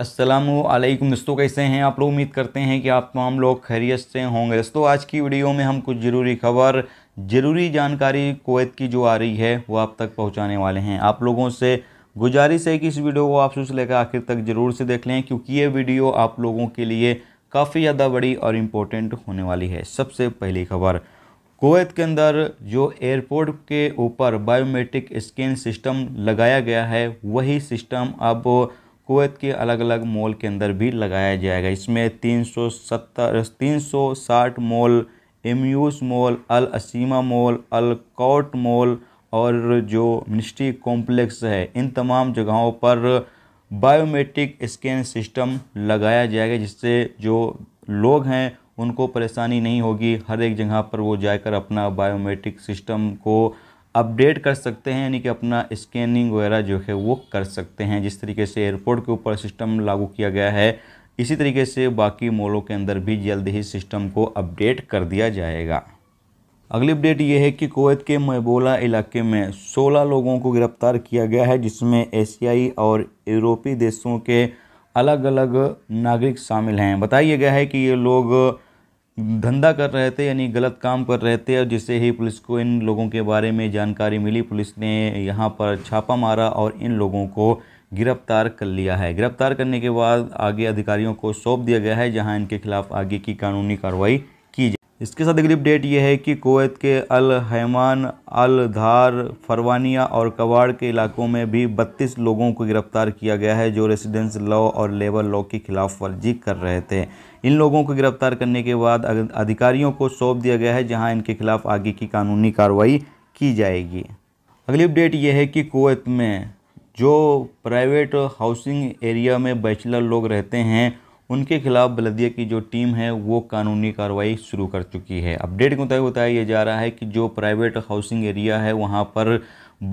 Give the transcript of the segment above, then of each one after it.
असलम दोस्तों कैसे हैं आप लोग उम्मीद करते हैं कि आप तमाम लोग खैरियत से होंगे दोस्तों आज की वीडियो में हम कुछ ज़रूरी खबर ज़रूरी जानकारी कोवैत की जो आ रही है वो आप तक पहुंचाने वाले हैं आप लोगों से गुजारिश है कि इस वीडियो को आप सोच लेकर आखिर तक ज़रूर से देख लें क्योंकि ये वीडियो आप लोगों के लिए काफ़ी ज़्यादा बड़ी और इम्पोर्टेंट होने वाली है सबसे पहली खबर कोवैत के अंदर जो एयरपोर्ट के ऊपर बायोमेट्रिक स्कैन सिस्टम लगाया गया है वही सिस्टम अब कुवैत के अलग अलग मॉल के अंदर भी लगाया जाएगा इसमें तीन सौ सत्तर तीन सौ साठ मॉल एमयूस mall Al Asima mall Al Kout mall और जो मिनिस्ट्री कॉम्प्लेक्स है इन तमाम जगहों पर बायोमेट्रिक स्कैन सिस्टम लगाया जाएगा जिससे जो लोग हैं उनको परेशानी नहीं होगी हर एक जगह पर वो जाकर अपना बायोमेट्रिक सिस्टम को अपडेट कर सकते हैं यानी कि अपना स्कैनिंग वगैरह जो है वो कर सकते हैं जिस तरीके से एयरपोर्ट के ऊपर सिस्टम लागू किया गया है इसी तरीके से बाकी मॉलों के अंदर भी जल्द ही सिस्टम को अपडेट कर दिया जाएगा अगली अपडेट ये है कि कोवैत के मबोला इलाके में 16 लोगों को गिरफ्तार किया गया है जिसमें एशियाई और यूरोपीय देशों के अलग अलग नागरिक शामिल हैं बताया गया है कि ये लोग धंधा कर रहे थे यानी गलत काम कर रहे थे और जिससे ही पुलिस को इन लोगों के बारे में जानकारी मिली पुलिस ने यहाँ पर छापा मारा और इन लोगों को गिरफ्तार कर लिया है गिरफ्तार करने के बाद आगे अधिकारियों को सौंप दिया गया है जहाँ इनके खिलाफ आगे की कानूनी कार्रवाई इसके साथ अगली अपडेट ये है कि कोवैत के अल हैमान अल धार फरवानिया और कवाड़ के इलाकों में भी 32 लोगों को गिरफ्तार किया गया है जो रेसिडेंस लॉ और लेबर लॉ की खिलाफ वर्जी कर रहे थे इन लोगों को गिरफ्तार करने के बाद अधिकारियों को सौंप दिया गया है जहां इनके खिलाफ आगे की कानूनी कार्रवाई की जाएगी अगली अपडेट ये है कि कोवैत में जो प्राइवेट हाउसिंग एरिया में बैचलर लोग रहते हैं उनके खिलाफ बलदिया की जो टीम है वो कानूनी कार्रवाई शुरू कर चुकी है अपडेट के मुताबिक बताया जा रहा है कि जो प्राइवेट हाउसिंग एरिया है वहाँ पर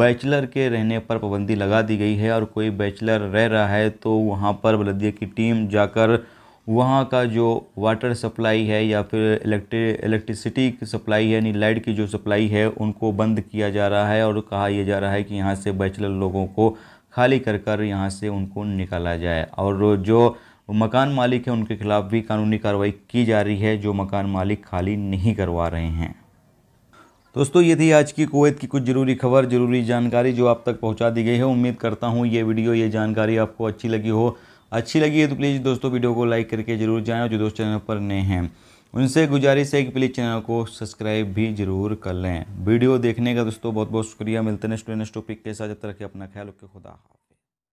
बैचलर के रहने पर पाबंदी लगा दी गई है और कोई बैचलर रह रहा है तो वहाँ पर बलदिया की टीम जाकर वहाँ का जो वाटर सप्लाई है या फिर इलेक्ट्रिसिटी की सप्लाई है यानी लाइट की जो सप्लाई है उनको बंद किया जा रहा है और कहा यह जा रहा है कि यहाँ से बैचलर लोगों को खाली कर कर यहाँ से उनको निकाला जाए और जो मकान मालिक हैं उनके खिलाफ भी कानूनी कार्रवाई की जा रही है जो मकान मालिक खाली नहीं करवा रहे हैं दोस्तों ये थी आज की कुवैत की कुछ ज़रूरी खबर ज़रूरी जानकारी जो आप तक पहुंचा दी गई है उम्मीद करता हूँ ये वीडियो ये जानकारी आपको अच्छी लगी हो अच्छी लगी है तो प्लीज़ दोस्तों वीडियो को लाइक करके ज़रूर जाएँ जो दोस्त चैनल पर नए हैं उनसे गुजारिश है कि प्लीज़ चैनल को सब्सक्राइब भी जरूर कर लें वीडियो देखने का दोस्तों बहुत बहुत शुक्रिया मिलते हैं नेक्स्ट टॉपिक के साथ जब तक अपना ख्याल रखे खुदा